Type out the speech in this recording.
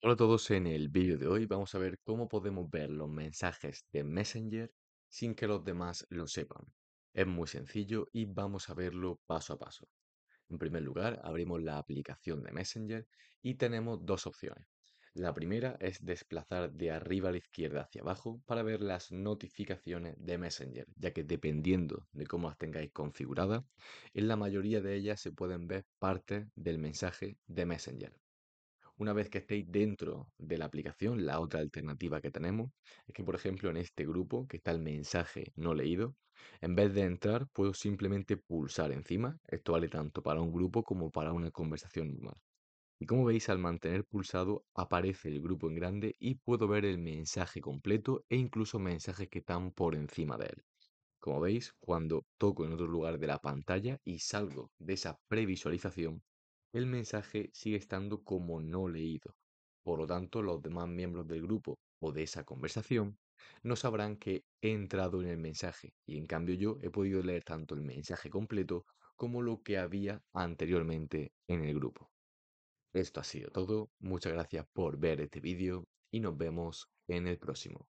Hola a todos, en el vídeo de hoy vamos a ver cómo podemos ver los mensajes de Messenger sin que los demás lo sepan. Es muy sencillo y vamos a verlo paso a paso. En primer lugar, abrimos la aplicación de Messenger y tenemos dos opciones. La primera es desplazar de arriba a la izquierda hacia abajo para ver las notificaciones de Messenger, ya que dependiendo de cómo las tengáis configuradas, en la mayoría de ellas se pueden ver parte del mensaje de Messenger. Una vez que estéis dentro de la aplicación, la otra alternativa que tenemos es que, por ejemplo, en este grupo que está el mensaje no leído, en vez de entrar, puedo simplemente pulsar encima. Esto vale tanto para un grupo como para una conversación normal. Y como veis, al mantener pulsado aparece el grupo en grande y puedo ver el mensaje completo e incluso mensajes que están por encima de él. Como veis, cuando toco en otro lugar de la pantalla y salgo de esa previsualización, el mensaje sigue estando como no leído. Por lo tanto, los demás miembros del grupo o de esa conversación no sabrán que he entrado en el mensaje y en cambio yo he podido leer tanto el mensaje completo como lo que había anteriormente en el grupo. Esto ha sido todo, muchas gracias por ver este vídeo y nos vemos en el próximo.